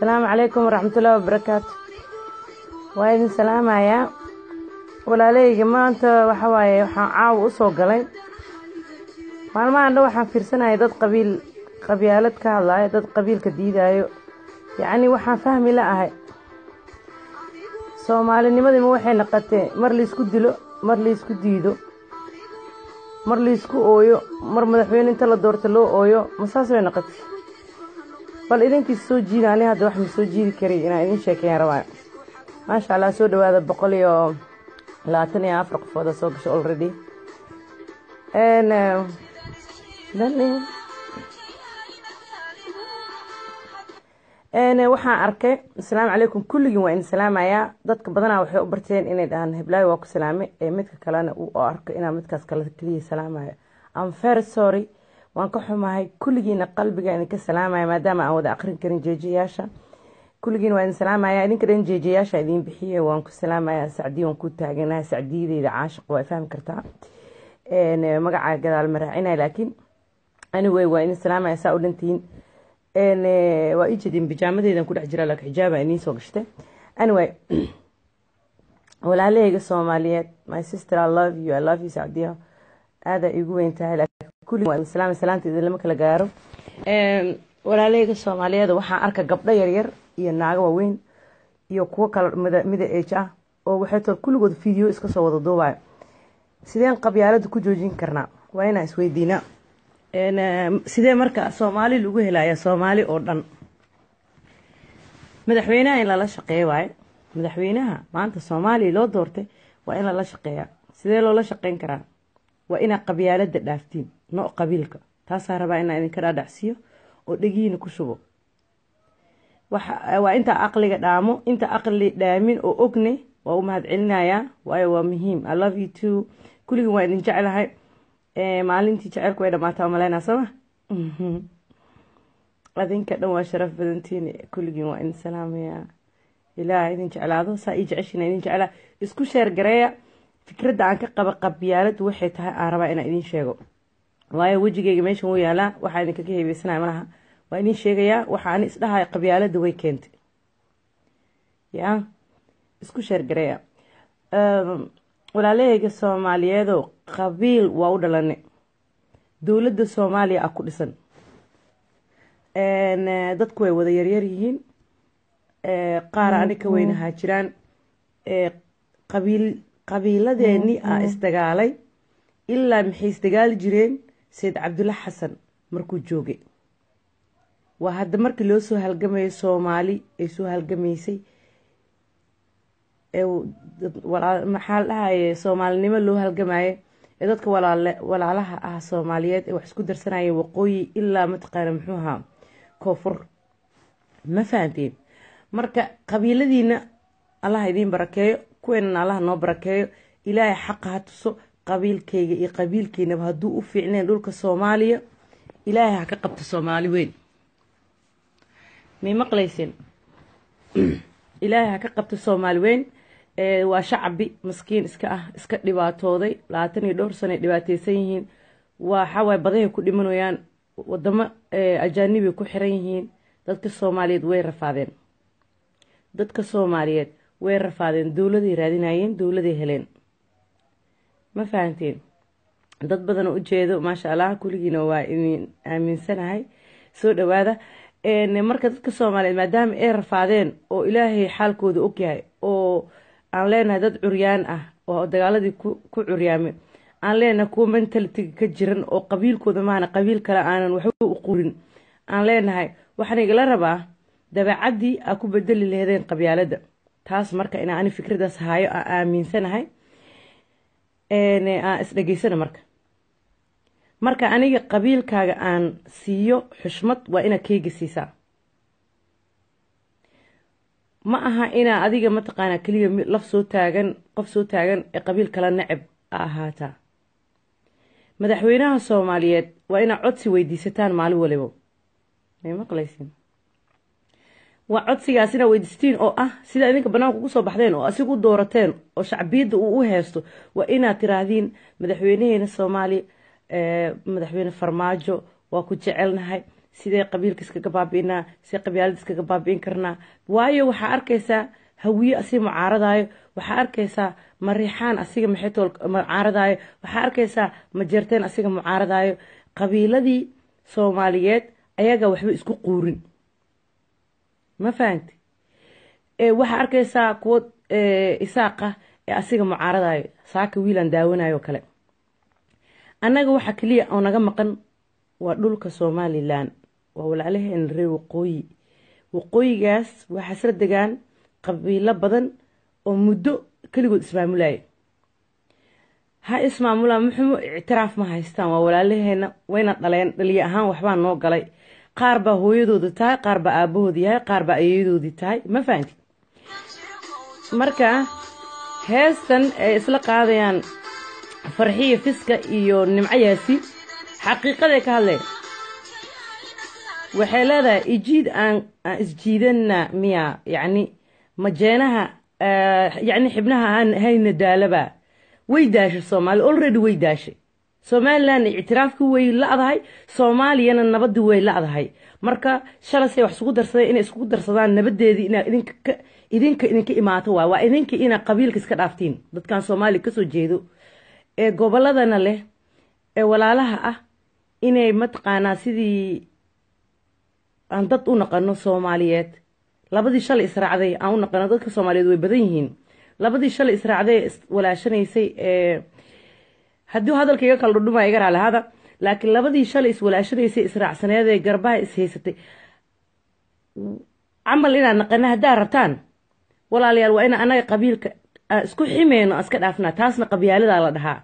asalaamu calaykum waraxmatullaahi wabarakaatu waa idin salaamayaa walaalahayga maanta waxa waaye waxaan caawa u soo galay maalmahan dha waxaan fiirsanaya dad qabiil qabyaalad ka hadlaayo dad qabiilka diidaayo yacnii waxaan fahmi la ahay soomaalinimadiima waxay naqatee mar laysku dilo mar laysku diido mar laysku ooyo mar madaxweyne inta la doorta loo ooyo ma saas way naqatay bal idinkii soo jiida ani hadda wax ma soo jiidi karay inaan idin sheekeeyaan rabaa maasha allah soo dhawaada boqol iyo labaatan iyo afar qofooda soo gasho already uh, uh, uh, waxaan arkay asalaamu calaykum kulligiin waa idin salaamayaa dadka badanaa waxay u barteen inay dhahaan hiblaayo waa ku salaamay ee eh, midka kalena uu arko inaa midkaas kale keliya salaamayo am very sorry waan ka xumahay kulligiina qalbiga idinka salaamaya maadaama aan wada aqrin karin jeejiyaasha kulligiin waa idin salaamaya idinka dhan jeejiyaasha idiin bixiye waan ku salaamaya sacdiya waan ku taaganaha sacdiyadeyda caashiq waa fahmi kartaa magaca gadaal ma laakiin anyway waa idin salaamaya saa u dhantihiin waa ii bijaamadeedan ku dhex jira laakiin xijaaba idiin soo gashte anyway walaalahayga soomaaliyeed my sister i love you i love you sacdiya aadaa igu weyn tahay idinlama kala gaaro ehm, walaaleyga soomaaliyeed waxaan arka gabdho yaryar iyo naago waaweyn iyo kuwo kala mida ah oo waxayto kulligood video iska soo wada duubayo sideen qabyaalada ku joojin karnaa waa inaan isweydiinaa ehm, sidee marka soomaali lagu helaya soomaali oo dhan madaxweynaha in lala shaqeeya waaye madaxweynaha maanta soomaaliya loo doortay waa in lala shaqeeya sidee loola shaqeyn karaa waa inaad qabyaalada dhaaftiin nooc qabiilka taasaa rabaa inaa idinka dhaadhacsiiyo oo dhegiina ku shubo waa intaa aqliga dhaamo inta aqli dhaamin oo ogne waa u mahad celinayaa waayo waa muhiim i love you too kulligin waa idin jeclahay maalintii jaceylku way dhamaataa malaynaa sooma mhm. adinka dhan waa sharaf badantiin kulligiin waa idin salaamayaa ilaah idin jeclaado saa ii jeceshiina idin jeclaa isku sheer fikradda aan ka qaba qabyaalad waxay tahay aan rabaa inaan idin sheego waayo wejigeyga meesha wuu yaalaa waxaa idinka ka heebeysanaya malaha waa idin sheegayaa waxaa ani isdhahay qabyaalada way keentay ya isku sheergareeya ehm, walaalaheyga soomaaliyeedow qabiil waa u dhalane dowladda soomaaliya a ku dhisan eh, dadku way wada yaryar yihiin eh, qaara ani ka weynahaa jiraan eh, qabiil qabiiladeeni a mm-hmm. isdagaalay ilaa maxay isdagaali jireen sayid cabdulla xasan markuu joogay waa hadda markii loo soo halgamayay soomaali ay soo halgamaysay maxaa la soomaalinimo loo halgamayo ee dadka walaalaha ah soomaaliyeed ee wax isku darsanayeen waqooyi ilaa mataqaana muxuu muxuuhaa koonfur ma fahanteen marka qabiiladiina allah idiin barakeeyo kuweenana allah noo barakeeyo ilaahay xaqa ha tuso qabiilkayga iyo qabiilkiinaba hadduu u fiicneen dhulka soomaaliya ilaahay ha ka qabta soomaali weyn may maqlayseen ilaahay ha ka qabta soomaali weyn waa shacbi maskiin iska ah iska dhibaatooday labaatan iyo dhowr sanoay ay dhibaateysan yihiin waxaawaaye badahay ku dhimanayaan wadamo ajaanibay ku xiran yihiin dadka soomaaliyeed way rafaadeen dadka soomaaliyeed way rafaadeen dowladay raadinayeen dowladay heleen ma fahantiin dad badan ujeedo maasha allah kuligiina waa idin aaminsanahay soo dhawaada marka dadka soomaaliyeed maadaama ay rafaadeen oo ilaahay xaalkooda ogyahay oo aan leenahay dad curyaan ah oo dagaaladii ku curyaamay aan leenahay kuwa mentalitiga ka jiran oo qabiilkooda maahana qabiil kale aanan waxba u qurin aan leenahay waxaan igala rabaa dabeecaddii aa ku bedeli lahedeen qabyaalada taas marka inaa ani fikradaas hayo aa aaminsanahay Ah, isdhegeysana marka marka aniga qabiilkaaga aan siiyo xushmad waa inaad keega siisaa ma aha inaa adiga mataqaanaa keliya laf soo taagan qof soo taagan ee qabiil kala necab ahaataa madaxweynaha soomaaliyeed waa inaad codsi weydiisataan maalin walibo may maqlaysin waa codsigaas weydistiin oo ah sidaa idinka banaanku kusoo baxdeen oo asigu doorateen oo shacbiyadda uu u heesto waa inaad tiraahdiin madaxweynaheena soomaaliya madaxweyne farmaajo waa ku jecelnahay sidee qabiilka iskaga baabi'inaa sidee qabyaalada iskaga baabi'in karnaa waayo waxaa arkaysaa hawiye asiga mucaaradaayo waxaa arkaysaa ma asiga maxetool mucaaradaayo waxaa arkaysaa ma asiga mucaaradaayo qabiiladii soomaaliyeed ayaga waxba isku quurin ma fahanti eh, waxaa arkaysaa kuwa eh, isaaqa ee asiga mucaaradayo saaka wiilan daawanayo kale annaga waxa keliya oo naga maqan waa dhulka somalilan waa walaalaheen reer waqooyi waqooyigaas waa xasra degaan qabiilo badan oo muddo keligood ismaamulaya ha ismaamulaan muxumo ictiraaf ma haystaan waa walaalaheena wayna dhaleen dhaliyo ahaan waxbaa noo galay qaar baa hooyadoodi tahay qaar baa aabahooda yahay qaar baa ayayadoodii tahay ma fahanti marka heestan ay isla qaadayaan farxiya fiska iyo nimcayaasi xaqiiqaday ka hadlaya waxay leedahay ijiid aan aan isjiidanna miya yacni majeenaha eh, yacni xibnaha aan hayna daalaba way daashay soomaali already way daashay somalilanna ictiraafki way la-dahay soomaaliyana nabadii way la-dahay marka shalasay wax isugu darsadeen inay iskugu darsadaan nabadeedii inaa idinka idinka imaato waay waa idinka inaa qabiilka iska dhaaftiin dadkan soomaaliya kasoo jeedo ee goboladana leh ee walaalaha ah inay mataqaanaa sidii aan dad u naqano soomaaliyeed labadii shalay israacday aan u naqano dadka soomaaliyeed way badan yihiin labadii shalay israacday walaashanaysay ee haddii hadalka iga kala dhudhuma iga raali hadal laakiin labadii shalay iswalaashadaysay israacsaneedee garbaha ishaysatay camal inaan naqana haddaa rabtaan walaalayaal waa ina annaga qabiilka isku ximeyno iska dhaafnaa taasna qabyaaladaa la dhahaa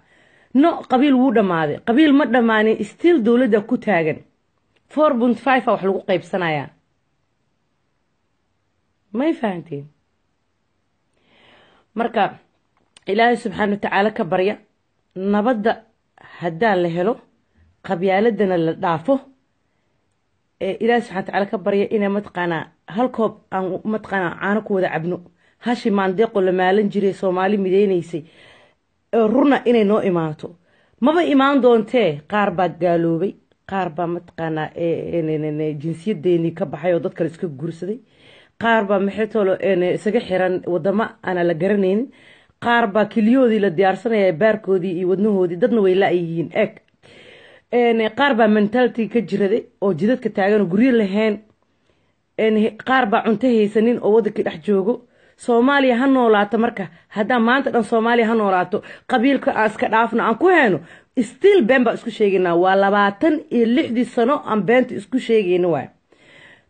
no qabiil wuu dhammaaday qabiil ma dhammaanin stiil dowladda ku taagan four punt five a wax lagu qaybsanayaa may fahanteen marka ilaahay subxaana watacaala ka barya nabadda haddaan la helo qabyaaladana la dhaafo ee ilaahi subxana watacaala ka barya inay mataqaanaa hal koob aan mataqaanaa caano ku wada cabno hashi maandeeqo la maalan jiray soomaali mideynaysay runa inay noo imaato maba imaan doontee qaar baa gaaloobay qaar baa mataqaanaa jinsiyadeenii ka baxay oo dad iska guursaday qaar baa maxaytoolo isaga xiran wadamo aanan la garanaynin qaar baa keliyoodii la diyaarsanaya baarkoodii iyo wadnahoodii dadna way la-yihiin eeg qaar baa mentality ka jiraday oo jidadka taaganoo guryo lahayn qaar baa cunto haysanin oo wadankii dhex joogo soomaaliya ha noolaato marka haddaan maanta dhan soomaaliya ha noolaato qabiilka aan iska dhaafno aan ku hayno still been baa isku sheegaynaa waa labaatan iyo lixdii sano aan beenta isku sheegayna waay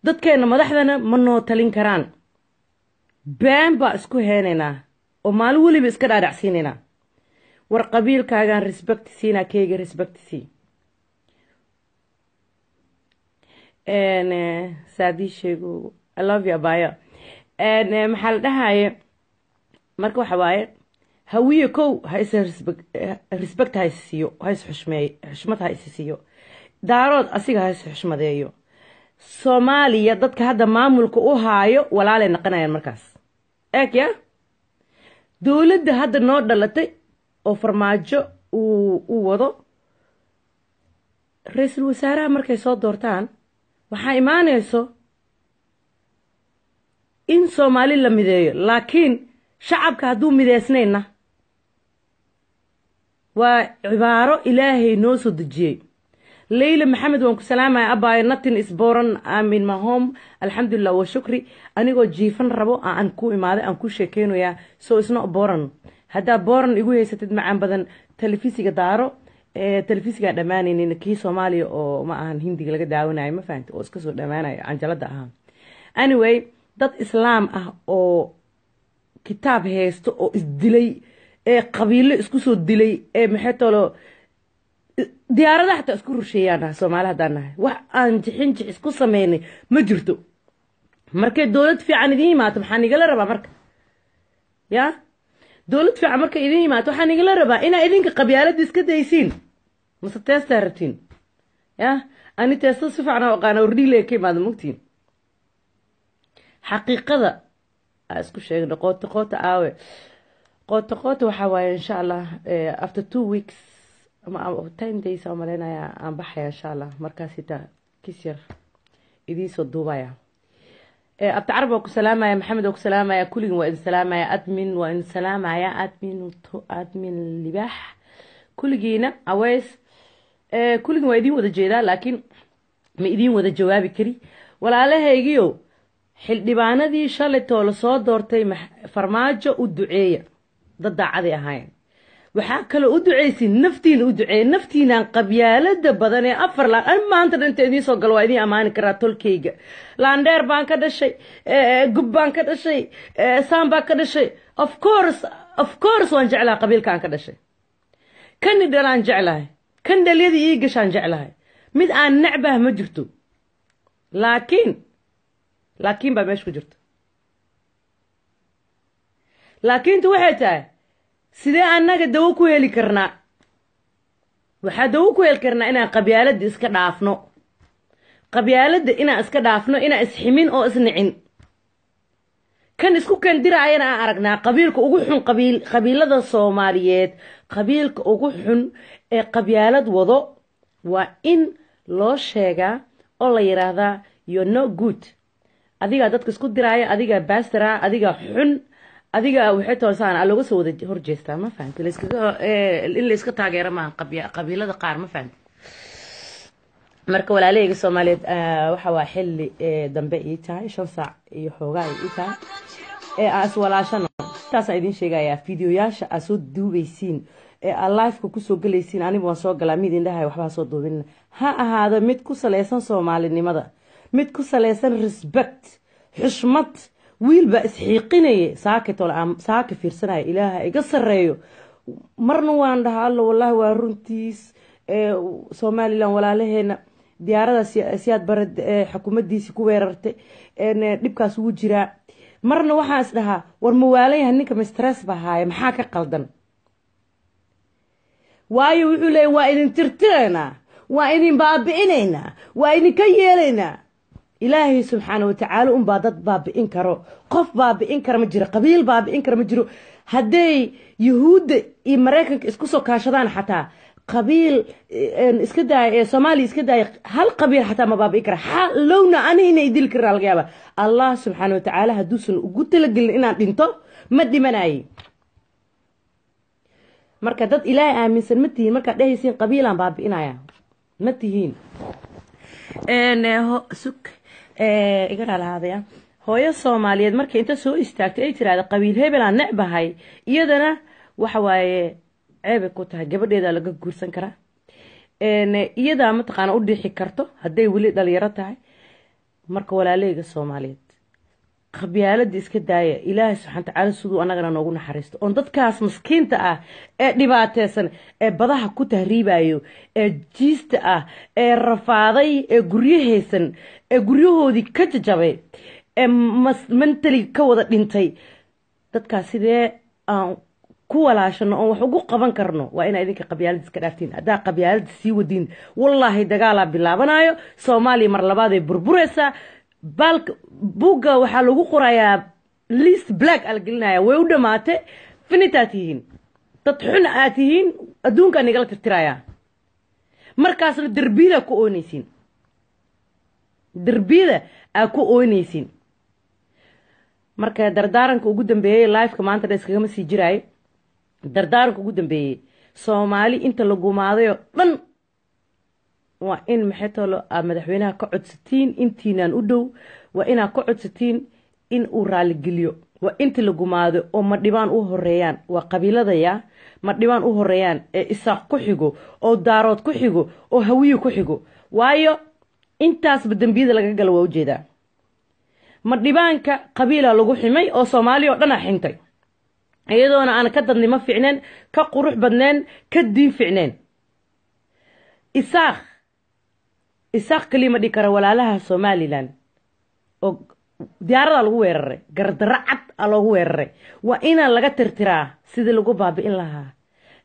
dadkeenna madaxdana ma noo talin karaan been baa isku heenaynaa oo maalin weliba iska dhaadhacsiinina war qabiilkaagaan respect siina keyga respect sii saadii sheego i love you maxaa la dhahaye marka waxa waaye hawiye kow respect ha isisiiyo ha is xushmeeyo xushmad ha isisiiyo daarood asiga ha is xushmadeeyo soomaaliya dadka hadda maamulka u haayo walaalay noqonayaan markaas eeg ya dowladda hadda noo dhalatay oo farmaajo uu wado ra-iisul wasaaraha markay soo doortaan waxaa imaanayso in soomaali la mideeyo laakiin shacabka hadduu mideysnayna waa cibaaro ilaahay noo soo dejiyey leyla maxamed waan ku salaamaya abay natin isboran amin mahom alxamdulilah wa shukri anigoo jiifan rabo aan ku imaaday aan ku sheekeynayaa so isno boran haddaa boran igu haysatid macaan badan telefisiga daaro telefisigaa dhammaanaynin kii soomaaliya oo ma ahan hindiga laga daawanayo ma fahamti oo iskasoo dhammaanayo canjalada ahaa anyway dad islaam ah oo kitaab heysto oo isdilay ee qabiilo isku soo dilay ee maxay tolo diyaarada xataa isku rusheeyaanaha soomaali haddaan nahay wax aan jixin jix isku sameynay ma jirto markay dowlad fiican idin imaato maxaa nigala rabaa marka ya dowlad fiican markay idin yimaato waxaa nigala rabaa inaa idinka qabyaalada iska daysiin mase teestaa rabtiin ya ani teesta si fiican aqaana ordhiile ka imaada mogtiin xaqiiqada aa isku sheegna qoota qoota aawe qoota waxaa waaye insha allah eh, after two weeks ama time days ku salaamaya maxamed waa ku salaamaya kulligin waa idin salaamaya admin waa idin salaamaya admin admin libax kulligiina aweys kulligin waa idin wada jeedaa laakiin ma idiin wada jawaabi kari walaalahaygiyo xildhibaanadii shalaytoo lasoo doortay farmaajo u duceeya dad daacaday ahaayeen waxaa kaloo u ducaysay naftiina u duceeye naftiinaan qabyaalada badan ee afar laan an maanta dhan idiin soo galo waa idiin ammaani karaa tolkayga laandheer baan ka dhashay gub baan ka dhashay saan baan ka dhashay of course of course waan jeclahay qabiilkaan ka dhashay kani dhalaan jeclahay kan dhalyada ii gashaan jeclahay mid aan nacbah ma jirto laakiin laakiin baa meesha ku jirto laakiintu waxay tahay sidee annaga dawo ku heli karnaa waxaa dawo ku heli karnaa inaan qabyaaladda iska dhaafno qabyaaladda inaan iska dhaafno inaan isximin oo isnicin kan isku diraayana aan aragnaa qabiilka ugu xun qabiilada soomaaliyeed qabiilka ugu xun ee qabyaalad wado waa in loo sheegaa oo la yidhaahdaa you're no good adigaa dadka isku diraya adigaa baastara adigaa xun adiga waxay toosaan looga soo wada horjeestaa ma fahamti eh, in la taageero maaha qabiilada qaar ma fahamti marka walaalahayga soomaaliyeed eh, waxa waa xilli eh, dambe ii tahay shan saac iyo xoogaa ii tahay ee aan iswalaashano intaasaan idiin sheegayaa fideoyaasha aad soo duubaysiin ee aa lifeka kusoo galaysiin anigu waan soo galaa mid indhahay waxbaa soo duubin ha ahaado mid ku salaysan soomaalinimada mid ku salaysan respect xushmad wiil baa isxiiqinaya saaka fiirsanaya ilaaha iga sareeyo marna waan dhaha alla wallaahi waa runtiis somalilan walaalaheena diyaaradaasiyaad bare xukuumadiisi ku weerartay dhibkaas ugu jiraa marna waxaa isdhahaa war mawaalayaha ninka mistress ba haaya maxaa ka qaldan waayo wuxuu leeya waa idin tirtiraynaa waa idin baabi'inaynaa waa idinka yeelaynaa ilaahay subxaana watacaala unbaa dad baabi'in karo qof baabi'in kara ma jiro qabiil baabi'in kara ma jiro hadday yuhuudda iyo maraykanka isku soo kaashadaan xataa qabiil iska daaya soomaaliya iska daaya hal qabiil xataa ma baabi'in kara lowna anihi inay dili karaa laga yaaba allah subxaana watacaala hadduusan ugu talagelin inaan dhinto ma dhimanaye marka dad ilaahay aaminsan ma tihiin markaad dhehaysiin qabiilaan baabi'inaya ma tihiin eh, Eh, iga raalahaadaya ah. hooyo soomaaliyeed markay inta soo istaagtay ay tiraahda qabiil hebelaan necbahay iyadana waxa waaye ceebay ku tahay gabadheeda laga guursan karaa iyadaa mataqaana u dhixi karto hadday weli dhalinyaro tahay marka walaaleyga soomaaliyeed qabyaaladii iska daaya ilaahay subxana watacaala siduu annagana noogu naxariisto oon dadkaas maskiinta ah ee dhibaateysan ee badaha ku tahriibayo ee jiista ah ee rafaaday ee guryahaysan ee guryahoodii ka jajabay ee mantali ka wada dhintay dadkaas sidee aan ku walaashano oon wax ugu qaban karno waa inaa idinka qabyaalada iska dhaaftiin haddaa qabyaalada sii wadiin wallaahi dagaalaa bilaabanayo soomaaliya mar labaaday burbureysaa baalka buugga waxaa lagu qorayaa liast black aalagelinaya way u dhammaatay finitaa tihiin dad xun aad tihiin adduunkaa nigala tirtirayaa markaasna derbiilaa ku oonaysiin derbiyada aad ku ooynaysiin marka dardaaranka ugu dambeeyey lifeka maanta dha iskagama sii jiraayo dardaaranka ugu dambeeyey soomaali inta la gumaadayo dhan waa in maxaytolo aad madaxweynaha ka codsatiin intiinaan u dhow waa inaad ka codsatiin in uu raaligeliyo waa inta la gumaado oo madhibaan u horeeyaan waa qabiiladaya madhibaan u horeeyaan ee isaaq ku xigo oo daarood ku xigo oo hawiye ku xigo waayo intaasba dembiyada laga gala waa ujeedaa ma dhibaanka qabiila lagu ximay oo soomaaliya oo dhan a xintay iyadoona aan ka dadnimo ficneen ka qurux badneen ka diin ficneen isaaq isaaq ma dhii kara walaalaha somalilan oo diyaarada lagu weeraray gardaro cad a loogu weeraray waa inaan laga tirtiraa sidii lagu baabi'in lahaa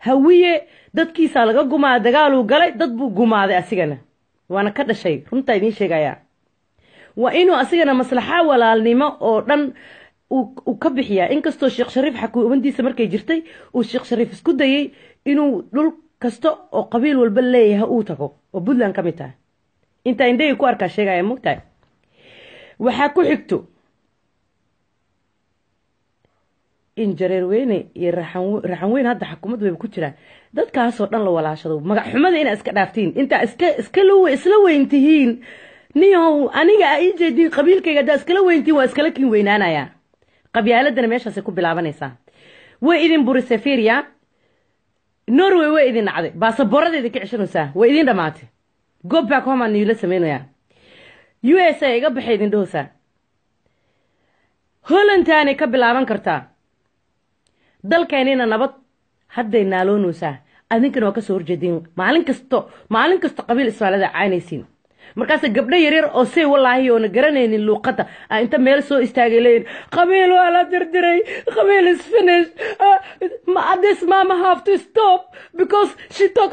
hawiye dadkiisaa laga gumaa dagaaluu galay dad buu gumaaday asigana waana ka dhashay runtaa idiin sheegayaa waa inuu asigana maslaxa walaalnimo oo dhan uu ka bixiyaa inkastoo sheekh shariif xakuumantiisa markay jirtay uu sheekh shariif isku dayay inuu dhul kasta oo qabiil walba leeyahay uu tago oo puntland ka mid tahay intaa indhahii ku arkaa sheegaya mogtahay waxaa ku xigto in jareerweyne iyo raxanweyne hadda xakuumadd wayba ku jiraan dadkaasoo dhan la walaashado magacxumada inaa iska dhaaftiin intaa isla weyntihiin niyow aniga a ii jeediin qabiilkayga haddaa iskala weyntihiin waa iskala kiin weynaanayaa qabyaaladdana meeshaasay ku bilaabanaysaa way idin burisay norway way idin dhacday baasaboradeeda ka ceshanaysaa way idin dhamaatay goobback homaan niula samaynayaa u s a iga baxay idin dhahosaa holantaanay ka bilaaban kartaa dalkeenina nabad hadday naaloonaysaa adinkana waa kasoo horjeedin maalin kasto maalin kasto qabiil ismaalada caanaysiin markaas gabdho yaryar oo say walaahi oona garanaynin luuqadda ah, inta meel soo istaagay leeyihin qabiil waa la dirdiray qabiil is finish ah, this mama have to stop because she talk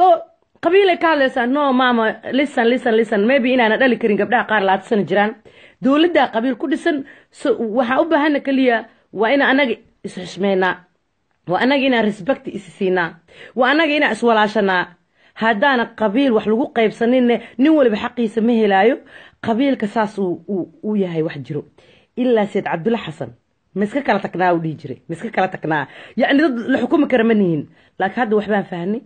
qabiilay ka hadlaysaa no mama listen listen listen maybe inaana dhali karin gabdhaha qaar labaatan jiraan dowladdaa qabiil ku dhisan waxaa u baahana keliya waa in anaga isxishmeynaa waa annaga inaan resbecti siinaa waa annaga inaan iswalaashanaa haddaana qabiil wax lagu qaybsaninne nin waliba xaqiisa ma helaayo qabiilka saas uu yahay wax jiro ilaa seed cabdulla xasan ma iska kala tagnaa u dhihi jiray ma iska kala tagnaa yacni dad la xukumi kara ma nihin laakiin hadda waxbaan fahnay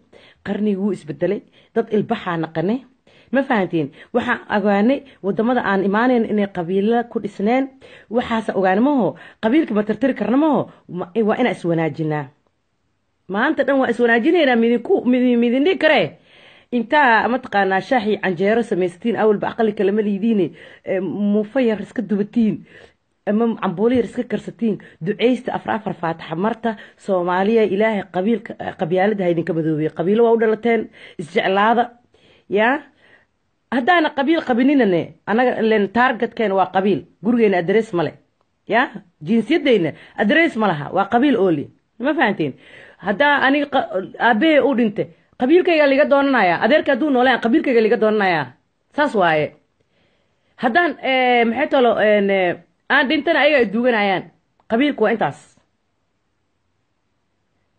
qarnigii wuu isbedelay dad ilbaxaa naqane ma fahantiin waxaan ogaanay wadamada aan imaaneyn inay qabiilo ku dhisneen waxaase ogaana maho qabiilka ma tirtiri karna maho eh, waa inaan iswanaajinaa maanta dhan waa iswanaajinaynaa midin kare intaa mataqaanaa shaaxii canjeero samaystiin awalba aqali kalama liidiin eh, mufayar iska dubatiin ama eh, cambuuliyar iska karsatiin ducaysta afar faataxa marta soomaaliya ilaahay qabiil qabyaalada haydinka madoobey qabiilo waa u dhalateen isjeclaada yaa haddaana qabiil qabininane anaga len taargetkeen waa qabiil gurigeena adres ma le ya jinsiyadeyna adres ma laha waa qabiil oli ma fahanteen haddaa anig aabahey u dhinte qabiilkayga liga doonanayaa adeerka hadduu noolaan qabiilkayga liga doonanayaa saas waaye haddaan eh, maxay talo eh, aan dhintana ayaga ay duuganayaan qabiilku waa intaas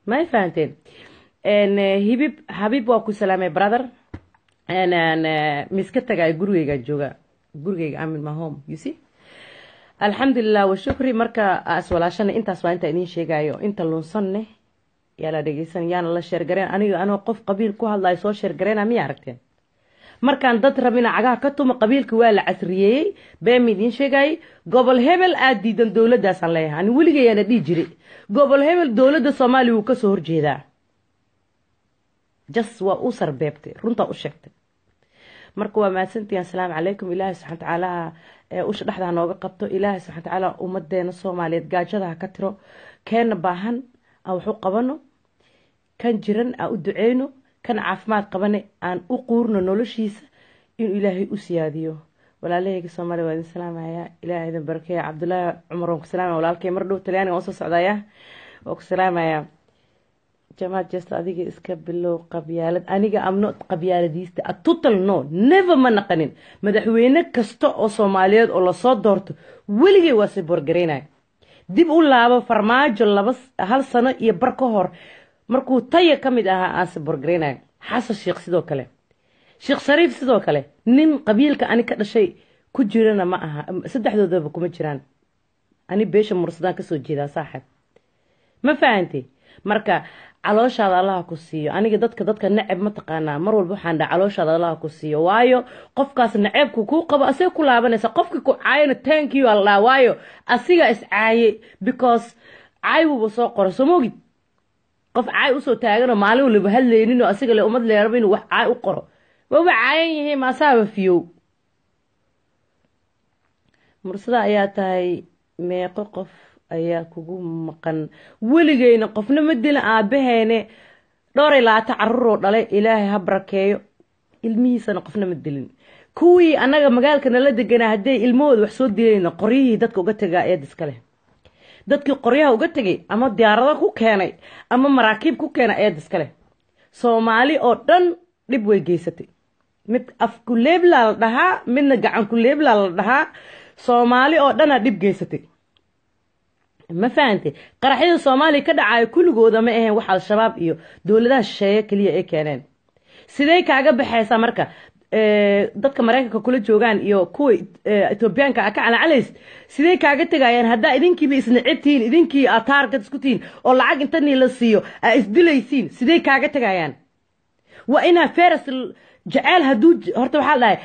may fahanteen hibib eh, xabiib waa ku salaamay brother anaan uh, miska tagayo gurigeyga jooga gurigeyga amin my home you washukri marka iswalaashana intaas waa intaa idiin sheegayo inta lunsanne yaa la dhegeysan yaana la sheergareen aniga anoo qof qabiil ku hadlayo soo sheergareena miya aragteen markaan dad rabina cagaha ka tumo qabiilka waa la casriyeeyey been mi idiin sheegayey gobol hebel aad diidan dowladaasaan leeyahay ani weligeeyaana dhihi jiri gobol hebel dowladda soomaaliya wuu kasoo horjeedaa jas waa u sarbeebtay runtaa u sheegtay marka waa mahadsantihin assalaamu calaykum ilaahay subxana watacaalaha usha dhexda ha nooga qabto ilaahay subxana watacaala ummadeena soomaaliyeed gaajada ha ka tiro keenna baahan aan waxu qabano kan jiran aan u duceyno kan caafimaad qabane aan u quurno noloshiisa inuu ilaahay u siyaadiyo walaalahayga soomaaliya waa idin salaamayaa ilaah idin barakeeya cabdulaahi cumar waan ku salaamaya walaalkay mar dhow talyaaniga waan soo socdayaa waan ku salaamayaa jamaad jesto adiga iska bilow qabyaalad aniga amno qabyaaladiista a total no never ma naqanin madaxweyne kasta oo soomaaliyeed oo lasoo doorto weligay waa sii dib u laabo farmaajo laba hal sano iyo bar ka hor markuu taya ka mid ahaa aan siborgaraynaya xasan sheikh sidoo kale sheekh shariif sidoo kale nin qabiilka ani ka dhashay ku jirana ma aha saddexdoodaba kuma jiraan ani beesha mursadaan kasoo jeedaa saaxib ma fahantay marka calooshaada allaha ku siiyo aniga dadka dadka ma taqaanaa mar walba waxaan dhaha calooshaada allaha ku siiyo waayo qofkaas naceebku kuu qabo asig ku laabanaysa qofka ku caayana taankiyu dhaha waayo asigaa is caaye because caay wuuba soo qoray soo moogid qof caay usoo taaganoo maalin walaba hadlayninoo asiga le umad leeraba inuu wax caay u qoro waba caayan yihiin maasaaba fiyow mursada ayaa tahay meeqo qof ayaa kugu maqan weligeyna qofna ma dilin aabaheene dhowr iyo labaatan caruroo dhale ilaahay ha barakeeyo ilmihiisana qofna ma dilin kuwii annaga magaalka nala deganaa hadday ilmahooda wax soo dilayna qoryihii dadka uga tegaa eed iska dadkii qoryaha uga tegay ama diyaarado ku keenay ama maraakiib ku keenay eed iska soomaali oo dhan dhib way geysatay mid af ku la dhahaa midna gacan la dhahaa soomaali oo dhana dhib geysatay ma fahante qaraxyada soomaaliya ka dhacaayo kulligooda ma ahayn wax al-shabaab iyo dowladaha shisheeye keliya ay keeneen sidee kaaga baxaysaa marka dadka maraykanka kula joogaan iyo kuwa etoobiyaanka ka calacalaysa sidee kaaga tegayaan haddaa idinkiiba isnacibtihiin idinkii aad taargad isku tihiin oo lacag intanii la siiyo aa isdilaysiin sidee kaaga tegayaan waa inaa feras jaceyl hadduu horta waxaa dhahay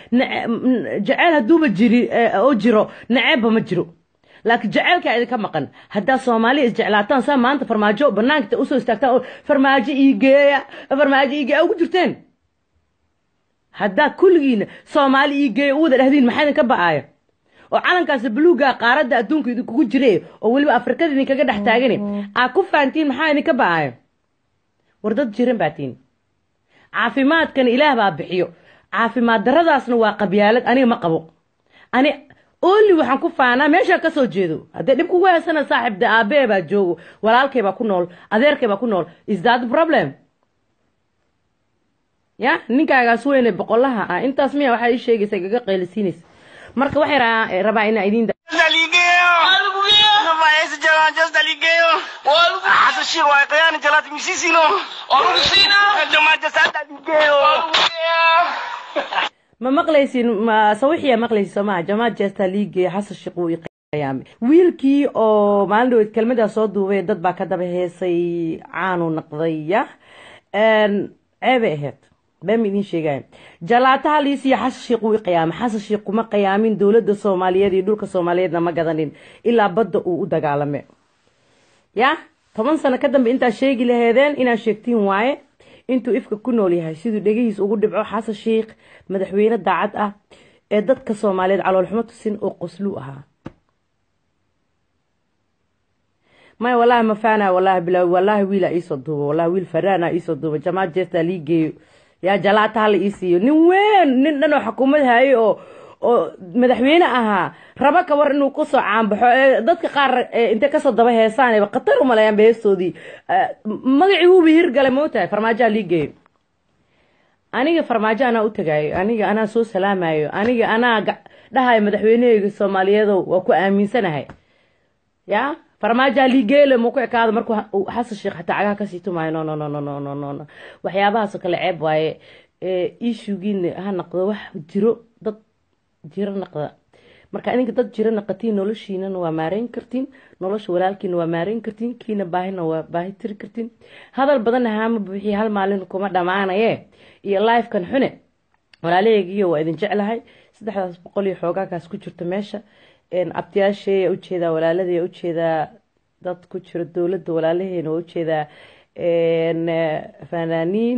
jaceyl hadduuba jiri oo jiro naceebba ma jiro laakiin jacaylkaa idinka maqan haddaad soomaaliya isjeclaataan saa maanta farmaajo banaanka usoo istaagtaan farmaajo iigeeya farmaajo iigeeya ugu jirteen haddaad kulligiina soomaali iigeeya u wada dhahdiin maxaa idinka ba'aaya oo calankaasi buluuga qaaradda adduunka idinkugu jire oo weliba afrikada idinkaga dhex taagane mm. aad ku fahantiin maxaa idinka ba'aaya war dad jiran baa tiin caafimaadkana ilaah baa bixiyo caafimaad daradaasna waa qabyaalad aniga ma qabo ani oli waxaan ku faanaa meeshaa ka soo jeedo haddee dhib kugu haysana saaxib de aabee baa joogo walaalkay baa ku nool adeerkay baa ku nool is that problem ya ninkaagaas weyne boqolaha ah intaas miya waxaa ii sheegaysa gaga qeylisiinaysa marka waxay ra rabaa inaa idin ma maqlaysin masawixiya maqlaysi somaa jamaad jeesta liigee xasan shiquu i qayaame wiilkii oo maalin dhaweyd kelmadaa soo duubay dad baa ka daba heesay caanu naqdaya ceebay ahayd been ma idiin sheegaya jalaato haliis iyo xasan uu i qayaamay xasan shiikh kuma qiyaamin dowladda soomaaliyeed iyo dhulka soomaaliyeedna ma gadanin ilaa badda uu u dagaalame ya toban sano ka dambe intaa sheegi laheedeen inaad sheegtiin waaye intuu ifka ku nool yahay siduu dhegihiis ugu dhibco xasan shiikh madaxweyne daacad ah ee dadka soomaaliyeed caloolxumo tusin oo qosluu ahaa maya walahi mafana walahi bilaawi walahi wiilaa iisoo duubo walahi wiil faraana iisoo duubo jamaa jeertaa lii geeyo yaa jalaata hala ii siiyo nin weyn nin dhan oo xukuumad haayay oo oo madaxweyne ahaa raba ka war inuu kusoo caanbaxo dadka qaar intay kasoo daba heesaanba khatar umalayaanba heestoodii magacii wuuba hirgalay mootahay farmaajoa liigeeyo aniga farmaajo anaa u tagaayo aniga anaa soo salaamayo aniga anaa dhahayo madaxweyneheyga soomaaliyeedo waa ku aaminsanahay ya farmaajoa liigeele ma ku ekaado markuu xasan sheekh xataa cagaha kasii tumaayo no no no no no no no waxyaabahaasoo kale ceeb waaye ishugiina ha naqdo wax jiro dad jiro marka idinka dad jiro naqatiin noloshiinana waa maareyn kartiin nolosha walaalkiina waa maareyn kartiin kiina baahina waa baahi tiri kartiin hadal badanna haama buuxiye hal maalin kuma dhammaanaye iyo lifekan xune walaalaheygiiyo waa idin jeclahay saddexdaas boqol iyo xoogaakaas ku jirto meesha abtiyaasheeyaa ujeedaa walaaladayaa ujeedaa dad ku jiro dowladda walaalaheena waa ujeedaa fanaaniin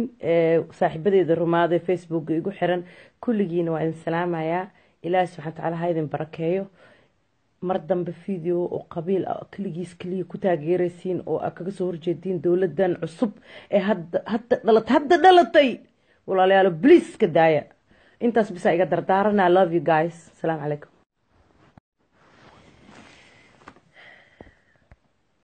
saaxiibadeeda rumaade facebooka igu xiran kulligiina waa idin salaamayaa ilaahay subxana watacaala ha idin barakeeyo mar dambe video oo qabiil ah keligiis keliya ku taageeraysiin oo aa ah kaga soo horjeediin dowladdan cusub ee hadda hadda dhalatay hadda dhalatay walaalayaalo bliis ka daaya intaas bisaa iga dardaaranaa love you guys asalaamu calaykum